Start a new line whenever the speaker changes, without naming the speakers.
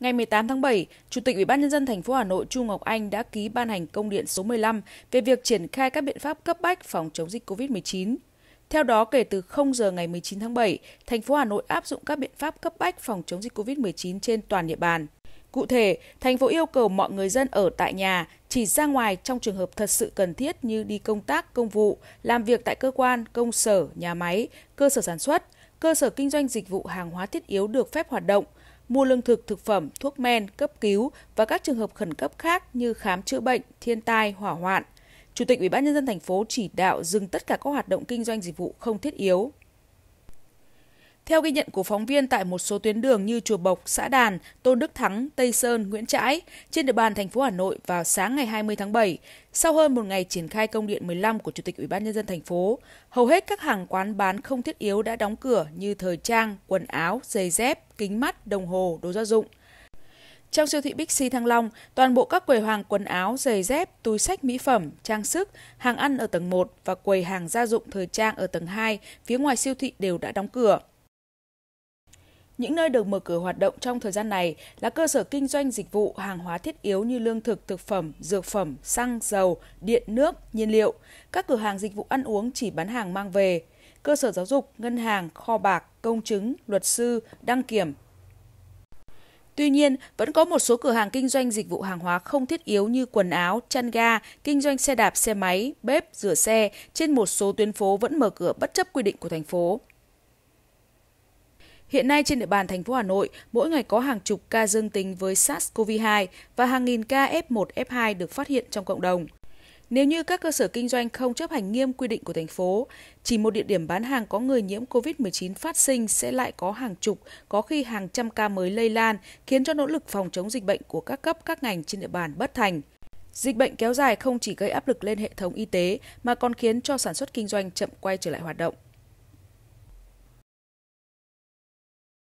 Ngày 18 tháng 7, Chủ tịch Ủy ban nhân dân thành phố Hà Nội Chu Ngọc Anh đã ký ban hành công điện số 15 về việc triển khai các biện pháp cấp bách phòng chống dịch COVID-19. Theo đó, kể từ 0 giờ ngày 19 tháng 7, thành phố Hà Nội áp dụng các biện pháp cấp bách phòng chống dịch COVID-19 trên toàn địa bàn. Cụ thể, thành phố yêu cầu mọi người dân ở tại nhà chỉ ra ngoài trong trường hợp thật sự cần thiết như đi công tác, công vụ, làm việc tại cơ quan, công sở, nhà máy, cơ sở sản xuất, cơ sở kinh doanh dịch vụ hàng hóa thiết yếu được phép hoạt động, mua lương thực, thực phẩm, thuốc men, cấp cứu và các trường hợp khẩn cấp khác như khám chữa bệnh, thiên tai, hỏa hoạn. Chủ tịch Ủy ban nhân dân thành phố chỉ đạo dừng tất cả các hoạt động kinh doanh dịch vụ không thiết yếu, theo ghi nhận của phóng viên tại một số tuyến đường như Chùa Bộc, Xã Đàn, Tôn Đức Thắng, Tây Sơn, Nguyễn Trãi trên địa bàn thành phố Hà Nội vào sáng ngày 20 tháng 7, sau hơn một ngày triển khai công điện 15 của Chủ tịch Ủy ban Nhân dân thành phố, hầu hết các hàng quán bán không thiết yếu đã đóng cửa như thời trang, quần áo, giày dép, kính mắt, đồng hồ, đồ gia dụng. Trong siêu thị Bixi Thăng Long, toàn bộ các quầy hàng quần áo, giày dép, túi sách mỹ phẩm, trang sức, hàng ăn ở tầng 1 và quầy hàng gia dụng thời trang ở tầng 2 phía ngoài siêu thị đều đã đóng cửa. Những nơi được mở cửa hoạt động trong thời gian này là cơ sở kinh doanh dịch vụ hàng hóa thiết yếu như lương thực, thực phẩm, dược phẩm, xăng, dầu, điện, nước, nhiên liệu. Các cửa hàng dịch vụ ăn uống chỉ bán hàng mang về. Cơ sở giáo dục, ngân hàng, kho bạc, công chứng, luật sư, đăng kiểm, Tuy nhiên, vẫn có một số cửa hàng kinh doanh dịch vụ hàng hóa không thiết yếu như quần áo, chăn ga, kinh doanh xe đạp, xe máy, bếp, rửa xe trên một số tuyến phố vẫn mở cửa bất chấp quy định của thành phố. Hiện nay trên địa bàn thành phố Hà Nội, mỗi ngày có hàng chục ca dương tính với SARS-CoV-2 và hàng nghìn ca F1, F2 được phát hiện trong cộng đồng. Nếu như các cơ sở kinh doanh không chấp hành nghiêm quy định của thành phố, chỉ một địa điểm bán hàng có người nhiễm COVID-19 phát sinh sẽ lại có hàng chục, có khi hàng trăm ca mới lây lan, khiến cho nỗ lực phòng chống dịch bệnh của các cấp các ngành trên địa bàn bất thành. Dịch bệnh kéo dài không chỉ gây áp lực lên hệ thống y tế mà còn khiến cho sản xuất kinh doanh chậm quay trở lại hoạt động.